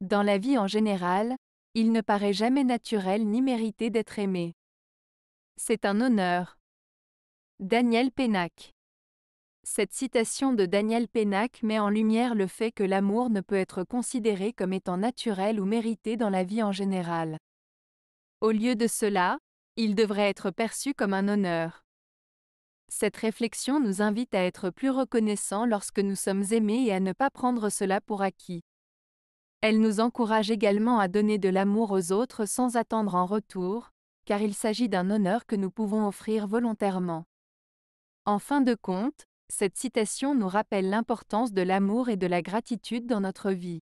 Dans la vie en général, il ne paraît jamais naturel ni mérité d'être aimé. C'est un honneur. Daniel Pénac. Cette citation de Daniel Pénac met en lumière le fait que l'amour ne peut être considéré comme étant naturel ou mérité dans la vie en général. Au lieu de cela, il devrait être perçu comme un honneur. Cette réflexion nous invite à être plus reconnaissants lorsque nous sommes aimés et à ne pas prendre cela pour acquis. Elle nous encourage également à donner de l'amour aux autres sans attendre en retour, car il s'agit d'un honneur que nous pouvons offrir volontairement. En fin de compte, cette citation nous rappelle l'importance de l'amour et de la gratitude dans notre vie.